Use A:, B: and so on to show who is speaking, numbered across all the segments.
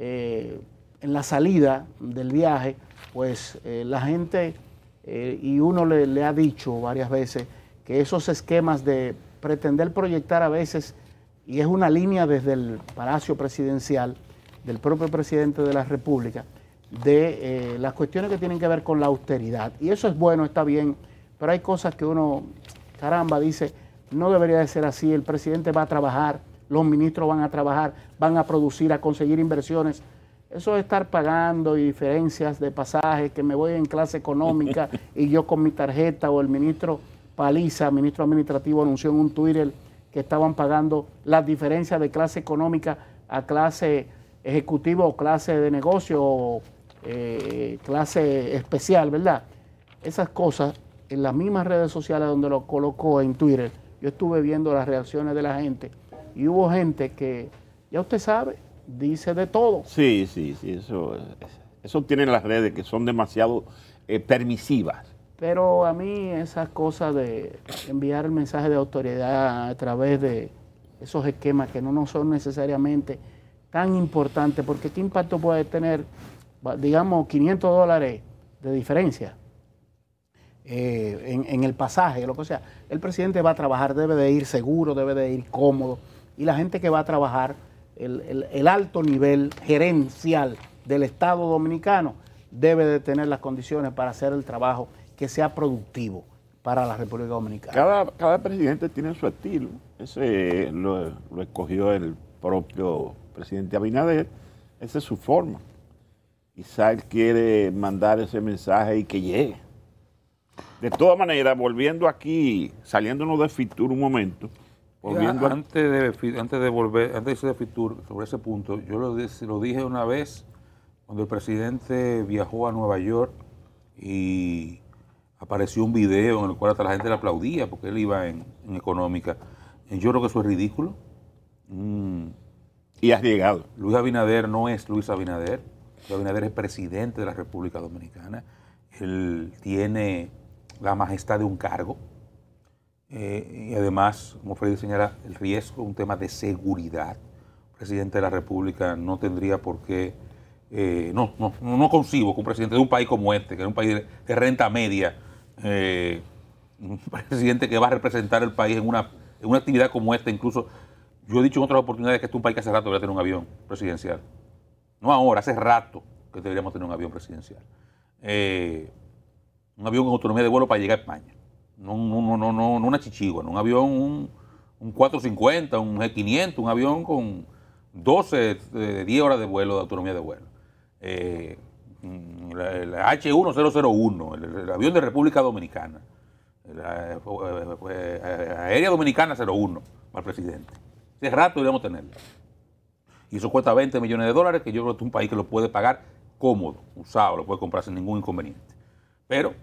A: Eh, en la salida del viaje, pues eh, la gente, eh, y uno le, ha dicho varias veces, que esos esquemas de pretender proyectar a veces, y es una línea desde el Palacio Presidencial, del propio presidente de la República, de las cuestiones que tienen que ver con la austeridad. Y eso es bueno, está bien, pero hay cosas que uno, caramba, dice, no debería de ser así, el presidente va a trabajar los ministros van a trabajar, van a producir, a conseguir inversiones. Eso de estar pagando diferencias de pasaje que me voy en clase económica y yo con mi tarjeta o el ministro Paliza, ministro administrativo, anunció en un Twitter que estaban pagando las diferencias de clase económica a clase ejecutiva o clase de negocio o eh, clase especial, ¿verdad? Esas cosas en las mismas redes sociales donde lo colocó en Twitter, yo estuve viendo las reacciones de la gente. Y hubo gente que, ya usted sabe, dice de todo.
B: Sí, sí, sí, eso, eso tienen las redes que son demasiado eh, permisivas.
A: Pero a mí esas cosas de enviar el mensaje de autoridad a través de esos esquemas que no, son necesariamente tan importantes, porque qué impacto puede tener, digamos, 500 dólares de diferencia eh, en, en el pasaje, lo que sea. El presidente va a trabajar, debe de ir seguro, debe de ir cómodo y la gente que va a trabajar el, alto nivel gerencial del Estado dominicano debe de tener las condiciones para hacer el trabajo que sea productivo para la República Dominicana.
B: Cada, presidente tiene su estilo. Ese eh, lo, escogió el propio presidente Abinader. Esa es su forma. Quizá él quiere mandar ese mensaje y que llegue. De todas maneras, volviendo aquí, saliéndonos de Fitur un momento, Volviendo pues antes, de, antes de volver, antes de irse de Fitur, sobre ese punto, yo lo, lo dije una vez cuando el presidente viajó a Nueva York y apareció un video en el cual hasta la gente le aplaudía porque él iba en, económica. Eh, yo creo que eso es ridículo. Mm. Y has llegado. Luis Abinader no es Luis Abinader. Luis Abinader es presidente de la República Dominicana. Él tiene la majestad de un cargo. Eh, y además, como Freddy señala, el riesgo un tema de seguridad. presidente de la República no tendría por qué, eh, no, no, no concibo que un presidente de un país como este, que es un país de renta media, eh, un presidente que va a representar el país en una, en una actividad como esta, incluso, yo he dicho en otras oportunidades que este es un país que hace rato debería tener un avión presidencial. No ahora, hace rato que deberíamos tener un avión presidencial. un avión con autonomía de vuelo para llegar a España no, no, no, no, una chichigua, un avión, un, 450, un G500, un avión con 12, 10 eh, horas de vuelo, de autonomía de vuelo. Eh, mm, el, H1001, el, avión de República Dominicana, la eh, eh, Aérea Dominicana 01, para el presidente. Es rato iremos a tenerlo. Y eso cuesta 20 millones de dólares, que yo creo que es un país que lo puede pagar cómodo, usado, lo puede comprar sin ningún inconveniente. Pero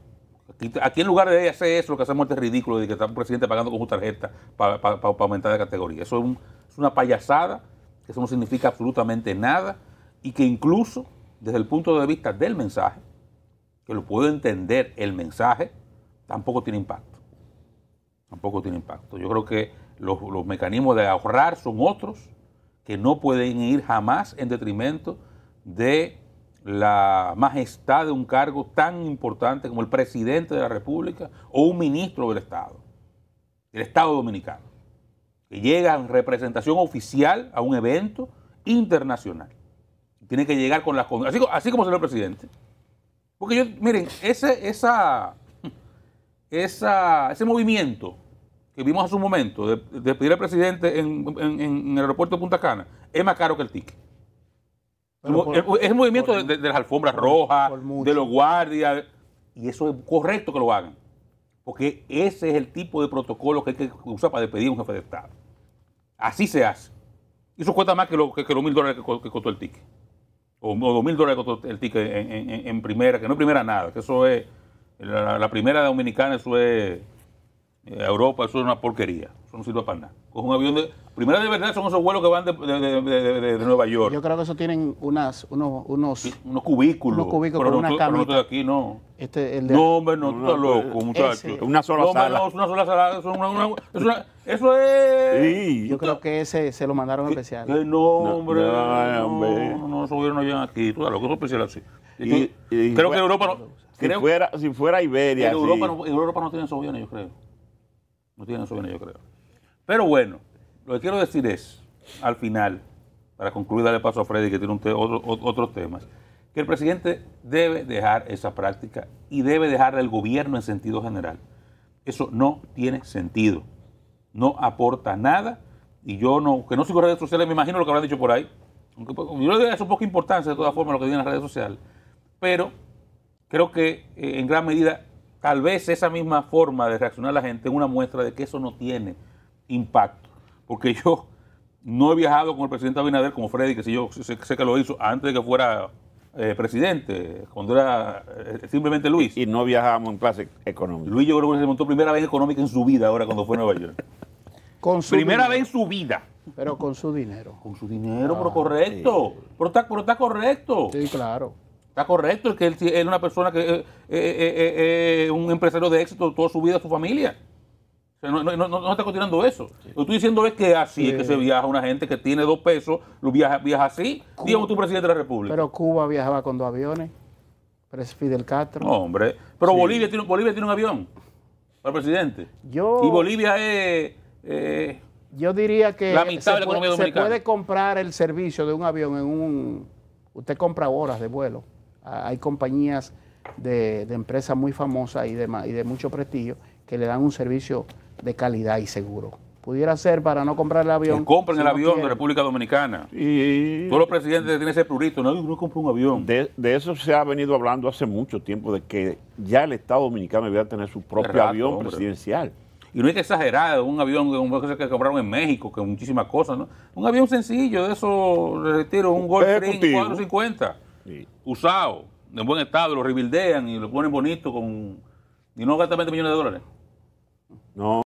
B: Aquí, en lugar de hacer eso, lo que hacemos es este ridículo de que está un presidente pagando con su tarjeta para aumentar de categoría. Eso es, una payasada, que eso no significa absolutamente nada y que incluso desde el punto de vista del mensaje, que lo puedo entender el mensaje, tampoco tiene impacto. Tampoco tiene impacto. Yo creo que los mecanismos de ahorrar son otros que no pueden ir jamás en detrimento de la majestad de un cargo tan importante como el presidente de la República o un ministro del Estado, el Estado dominicano, que llega en representación oficial a un evento internacional. Tiene que llegar con las así, así como señor el presidente. Porque miren, ese, esa, ese movimiento que vimos hace un momento de, pedir al presidente en, en el aeropuerto de Punta Cana es más caro que el ticket. Eh, es el, movimiento de, las alfombras rojas, de los guardias, y eso es correcto que lo hagan, porque ese es el tipo de protocolo que hay que usar para despedir a un jefe de Estado. Así se hace. Y eso cuesta más que, los mil dólares que, costó el ticket. O, dos mil dólares que costó el ticket en, primera, que no es primera nada, que eso es, la, la primera dominicana, eso es eh, Europa, eso es una porquería. Eso no sirve para nada. Coge un avión de. Primero de verdad son esos vuelos que van de, de, de, de Nueva York. Yo
A: creo que eso tienen unas, unos, unos, unos cubículos. Unos cubículos pero con una cámara. no
B: aquí, no.
A: Este, el de... No, hombre, no, tú estás loco, eh, muchacho. Una sola no, sala. No,
B: una sola sala. Eso,
A: es una, eso es. yo creo que ese se lo mandaron especial. Que, no, hombre. No, hombre. No,
B: no, esos llegan aquí. Tú estás loco, eso es especial así. Y, y, creo que en Europa no. Si, fuera, si fuera Iberia. En Europa, no, en Europa no tienen esos aviones, yo creo. No tiene sueño, yo creo. Pero bueno, lo que quiero decir es, al final, para concluir, darle paso a Freddy, que tiene otros temas, que el presidente debe dejar esa práctica y debe dejar el gobierno en sentido general. Eso no tiene sentido. No aporta nada. Y yo no, que no sigo redes sociales, me imagino lo que habrán dicho por ahí. Pues, yo le doy eso, poca importancia de todas formas lo que digan las redes sociales. Pero creo que eh, en gran medida Tal vez esa misma forma de reaccionar la gente es una muestra de que eso no tiene impacto. Porque yo no he viajado con el presidente Abinader, como Freddy, que si yo sé, que lo hizo antes de que fuera eh, presidente, cuando era eh, simplemente Luis. Y no viajábamos en clase económica. Luis yo creo que se montó primera vez económica en su vida ahora cuando fue a Nueva York.
A: Con primera vez en
B: su vida. Pero con su dinero. Con su dinero, pero ah, correcto. pero, está, correcto. Sí, claro. Está correcto, es que él, es una persona que es eh, eh, eh, un empresario de éxito toda su vida, su familia. no, está continuando eso. Lo que estoy diciendo es que así es que se viaja una gente que tiene dos pesos, lo viaja, viaja así, Dígame digamos tu presidente de la República.
A: Pero Cuba viajaba con dos aviones, Fidel Castro. hombre, pero Bolivia, tiene,
B: Bolivia tiene un avión para el presidente. y Bolivia es...
A: yo diría que la mitad de la se puede comprar el servicio de un avión en un... Usted compra horas de vuelo hay compañías de, empresas muy famosas y de, mucho prestigio que le dan un servicio de calidad y seguro. Pudiera ser para no comprar el avión. compren el avión de República
B: Dominicana.
A: Y... Todos los
B: presidentes tienen ese prurito, nadie no, no compra un avión. De, eso se ha venido hablando hace mucho tiempo, de que ya el Estado Dominicano debía tener su propio avión presidencial. Y no es que un avión que, compraron en México, que muchísimas cosas, ¿no? Un avión sencillo, de eso, retiro, un Golf 450 usado, en buen estado, lo rebildean y lo ponen bonito con... y no gastan 20 millones de dólares. No.